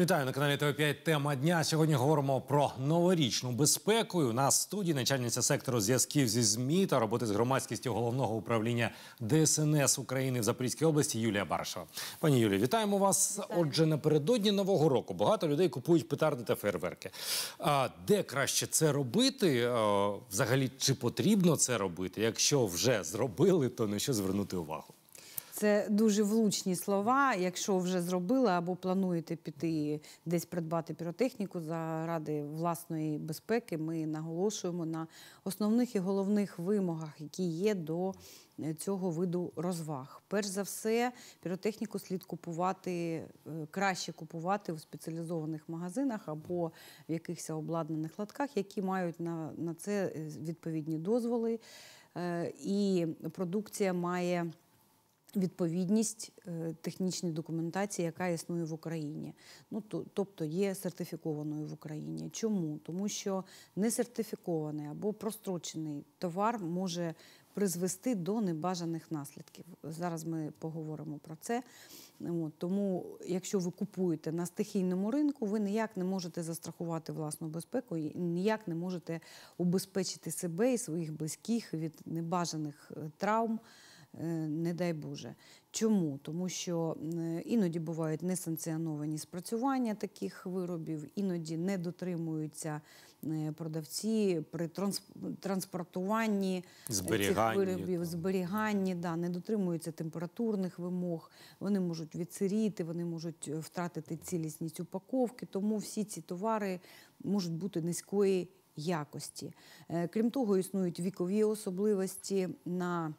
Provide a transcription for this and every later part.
Вітаю на каналі ТВ5 Тема дня. Сьогодні говоримо про новорічну безпеку. у нас в студії начальниця сектору зв'язків зі змі та роботи з громадськістю головного управління ДСНС України в Запорізькій області Юлія Баршева. Пані Юлі, вітаємо вас. Вітаю. Отже, напередодні нового року багато людей купують петарди та фейерверки. А де краще це робити? А, взагалі чи потрібно це робити? Якщо вже зробили, то на що звернути увагу? Це дуже влучні слова. Якщо вже зробили або плануєте піти десь придбати піротехніку заради власної безпеки, ми наголошуємо на основних і головних вимогах, які є до е, цього виду розваг. Перш за все, піротехніку слід купувати е, краще купувати у спеціалізованих магазинах або в якихось обладнаних латках, які мають на, на це е, відповідні дозволи, і продукція має. Відповідність е, технічній документації, яка існує в Україні, ну тобто є сертифікованою в Україні. Чому? Тому що несертифікований або прострочений товар може призвести до небажаних наслідків. Зараз ми поговоримо про це. Тому, якщо ви купуєте на стихійному ринку, ви ніяк не можете застрахувати власну безпеку і ніяк не можете убезпечити себе і своїх близьких від небажаних е, травм. Е, не дай Боже. Чому? Тому що іноді бувають несанкціоновані спрацювання таких виробів, іноді не дотримуються е, продавці при транспортуванні цих виробів, зберіганні, да, не дотримуються температурних вимог, вони можуть відсиріти, вони можуть е, втратити цілісність упаковки, тому всі ці товари можуть бути низької якості. Крім того, існують вікові особливості на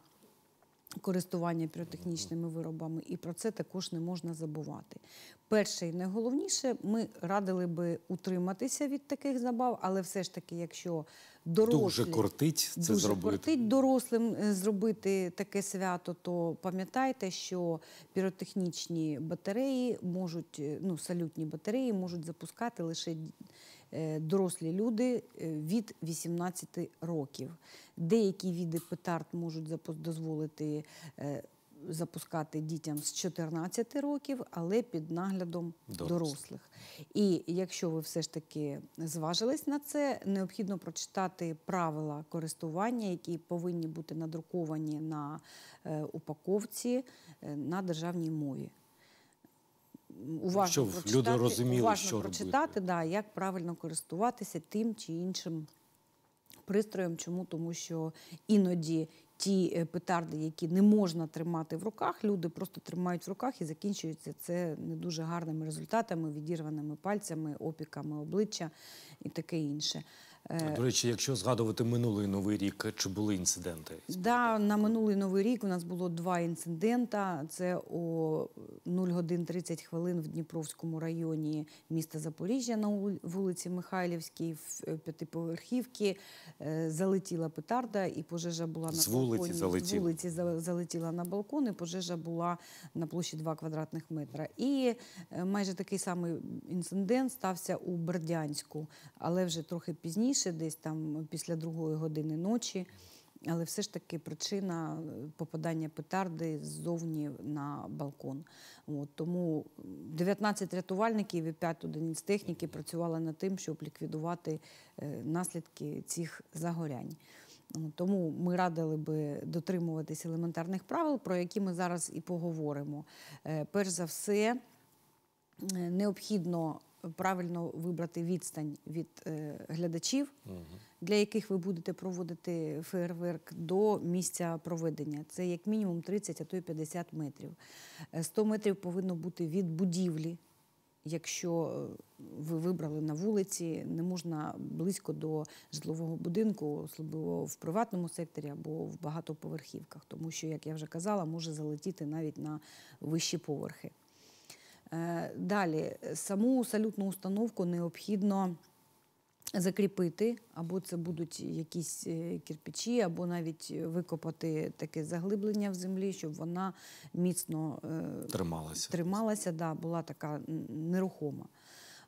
користування піротехнічними виробами, і про це також не можна забувати. Перше і найголовніше, ми радили би утриматися від таких забав, але все ж таки, якщо дорослі, дуже кортить це дуже зробити. кортить дорослим е, зробити таке свято, то пам'ятайте, що піротехнічні батареї можуть, е, ну салютні батареї можуть запускати лише Е, дорослі люди е, від 18 років. Деякі віди петард можуть дозволити е, запускати дітям з 14 років, але під наглядом дорослих. дорослих. І якщо ви все ж таки зважились на це, необхідно прочитати правила користування, які повинні бути надруковані на упаковці на державній мові уважно Щоб прочитати, люди розуміли, уважно що прочитати, Да, як правильно користуватися тим чи іншим пристроєм. Чому? Тому що іноді ті е, петарди, які не можна тримати в руках, люди просто тримають в руках і закінчується це не дуже гарними результатами, відірваними пальцями, опіками обличчя і таке інше. Е, До речі, якщо згадувати минулий новий рік, чи були інциденти? Да, на минулий новий рік у нас було два інцидента. Це о 0 е, годин 30 хвилин в Дніпровському районі міста Запоріжжя на вулиці Михайлівській в е, п'ятиповерхівці. Залетіла петарда, і пожежа була на балконі. Вулиці залетіла. З вулиці залетіла на балкон, і пожежа була на площі 2 квадратних метра. І майже такий самий інцидент стався у Бердянську, але вже трохи пізніше пізніше, десь там після другої години ночі. Але все ж таки причина е, попадання петарди ззовні на балкон. От, Тому 19 рятувальників і 5 одиниць техніки працювали над тим, щоб ліквідувати е, наслідки цих загорянь. Тому ми радили би дотримуватись елементарних правил, про які ми зараз і поговоримо. Е, перш за все, необхідно правильно вибрати відстань від е, глядачів, угу. для яких ви будете проводити фейерверк до місця проведення. Це як мінімум 30, а то й 50 метрів. 100 е, метрів повинно бути від будівлі. Якщо е, ви вибрали на вулиці, не можна близько до житлового будинку, особливо в приватному секторі або в багатоповерхівках, тому що, як я вже казала, може залетіти навіть на вищі поверхи. Е, далі саму салютну установку необхідно закріпити, або це будуть якісь е, кирпичі, або навіть викопати таке заглиблення в землі, щоб вона міцно е, трималася, трималася да, була така нерухома.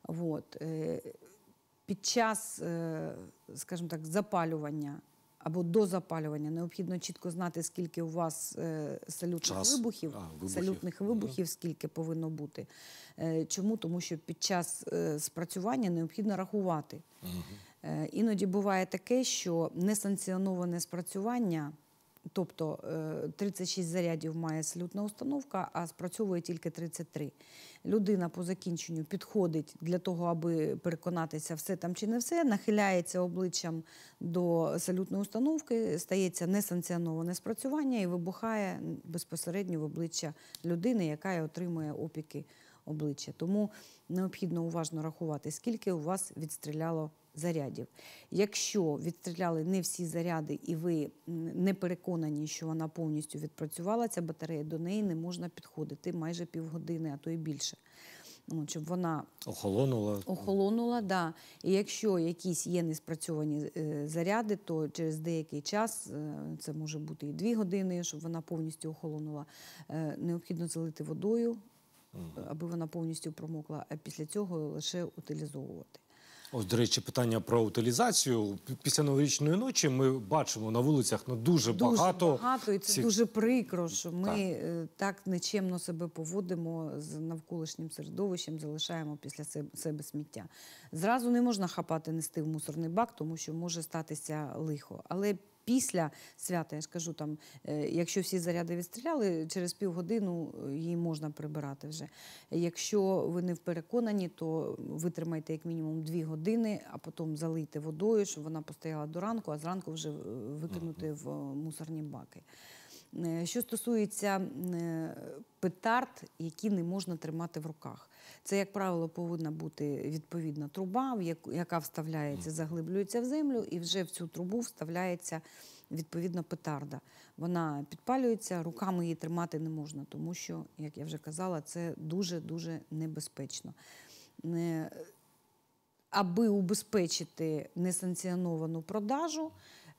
От. Під час, скажімо так, запалювання або до запалювання необхідно чітко знати, скільки у вас е, салютних вибухів, а, вибухів. салютних вибухів, скільки повинно бути. Е, чому? Тому що під час е, спрацювання необхідно рахувати. Іноді буває таке, що несанкціоноване спрацювання Тобто 36 е, зарядів має салютна установка, а спрацьовує тільки 33. Людина по закінченню підходить для того, аби переконатися, все там чи не все, нахиляється обличчям до салютної установки, стається несанкціоноване спрацювання і вибухає безпосередньо в обличчя людини, яка отримує опіки обличчя. Тому необхідно уважно рахувати, скільки у вас відстріляло зарядів. Якщо відстріляли не всі заряди, і ви не переконані, що вона повністю відпрацювала, ця батарея до неї не можна підходити майже півгодини, а то і більше. Ну, щоб вона охолонула охолонула, да. І якщо якісь є неспрацьовані е, заряди, то через деякий час е, це може бути і дві години, щоб вона повністю охолонула. Е, необхідно залити водою, аби вона повністю промокла, а після цього лише утилізовувати. Ось, до речі, питання про утилізацію. Після новорічної ночі ми бачимо на вулицях ну, дуже, дуже багато. багато і це всіх... дуже прикро, що ми так. Е, так нечемно себе поводимо з навколишнім середовищем, залишаємо після себе сміття. Зразу не можна хапати нести в мусорний бак, тому що може статися лихо. Але після свята. Я ж кажу, там, е, якщо всі заряди відстріляли, через півгодину е, її можна прибирати вже. Якщо ви не переконані, то витримайте як мінімум дві години, а потім залийте водою, щоб вона постояла до ранку, а зранку вже е, викинути в мусорні баки. Е, що стосується е, петард, які не можна тримати в руках, це, як правило, повинна бути відповідна труба, яка вставляється, заглиблюється в землю, і вже в цю трубу вставляється відповідна петарда. Вона підпалюється, руками її тримати не можна, тому що, як я вже казала, це дуже-дуже небезпечно. Е, аби убезпечити несанкціоновану продажу.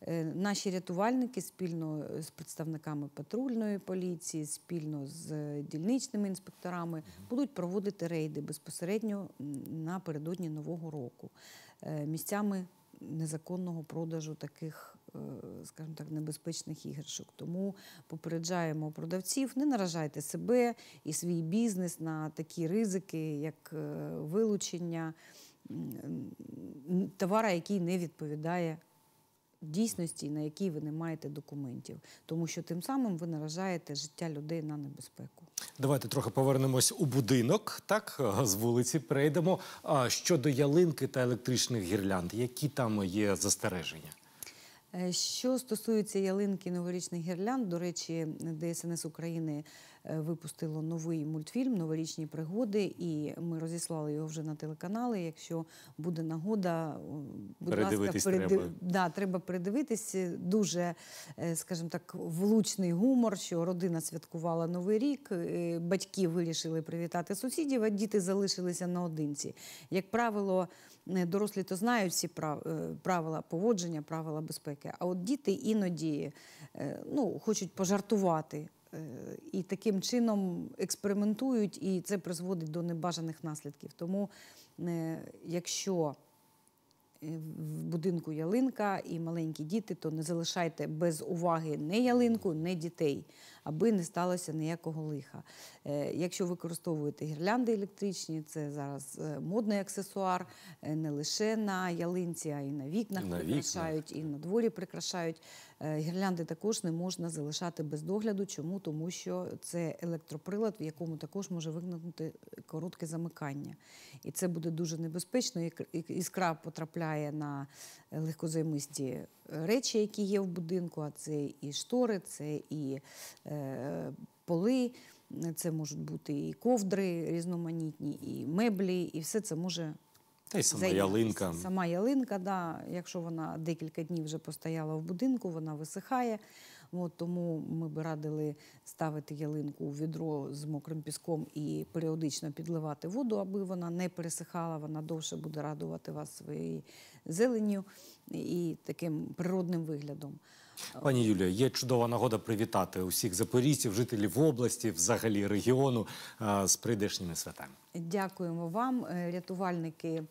Е, наші рятувальники спільно е, з представниками патрульної поліції, спільно з е, дільничними інспекторами будуть проводити рейди безпосередньо напередодні нового року місцями незаконного продажу таких, скажімо так, небезпечних іграшок. Тому попереджаємо продавців, не наражайте себе і свій бізнес на такі ризики, як вилучення товара, який не відповідає дійсності, на якій ви не маєте документів, тому що тим самим ви наражаєте життя людей на небезпеку. Давайте трохи повернемось у будинок. Так з вулиці прийдемо. щодо ялинки та електричних гірлянд, які там є застереження. Е, що стосується ялинки новорічних гірлянд, до речі, ДСНС України Е, випустило новий мультфільм Новорічні пригоди, і ми розіслали його вже на телеканали. Якщо буде нагода, будь передивитись ласка, передив... треба. Да, треба передивитись. Е, дуже, е, скажімо так, влучний гумор, що родина святкувала новий рік, батьки вирішили привітати сусідів, а діти залишилися наодинці. Як правило, дорослі то знають всі правила поводження, правила безпеки. А от діти іноді ну, хочуть пожартувати. Е, і таким чином експериментують, і це призводить до небажаних наслідків. Тому е, якщо е, в будинку ялинка і маленькі діти, то не залишайте без уваги не ялинку, не дітей аби не сталося ніякого лиха. Е, якщо використовуєте гірлянди електричні, це зараз е, модний аксесуар, е, не лише на ялинці, а й на вікнах на прикрашають, вікнах. і на дворі прикрашають. Гірлянди також не можна залишати без догляду. Чому? Тому що це електроприлад, в якому також може виникнути коротке замикання. І це буде дуже небезпечно. Іскра потрапляє на легкозаймисті речі, які є в будинку, а це і штори, це і Е, поли, це можуть бути і ковдри різноманітні, і меблі, і все це може. Та й сама зайняти. ялинка. Сама ялинка, да, якщо вона декілька днів вже постояла в будинку, вона висихає. От, Тому ми б радили ставити ялинку у відро з мокрим піском і періодично підливати воду, аби вона не пересихала, вона довше буде радувати вас своєю зеленню і таким природним виглядом. Пані Юлія, є чудова нагода привітати усіх запорізьців, жителів області, взагалі регіону е, з прийдешніми святами. Дякуємо вам, е, рятувальники.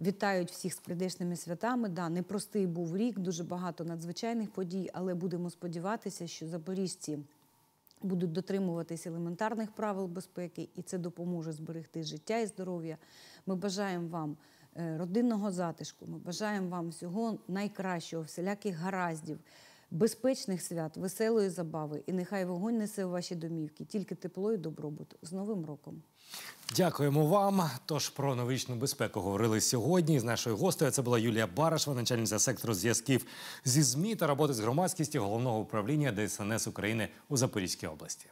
Вітають всіх з придешними святами. непростий був рік, дуже багато надзвичайних подій, але будемо сподіватися, що запоріжці будуть дотримуватись елементарних правил безпеки, і це допоможе зберегти життя і здоров'я. Ми бажаємо вам Е, родинного затишку. Ми бажаємо вам всього найкращого, всіляких гараздів, безпечних свят, веселої забави. І нехай вогонь несе у ваші домівки, тільки тепло і добробут. З Новим роком. Дякуємо вам. Тож про новичну безпеку говорили сьогодні. З нашою гостею це була Юлія Барашва, начальниця сектору зв'язків зі ЗМІ та роботи з громадськістю головного управління ДСНС України у Запорізькій області.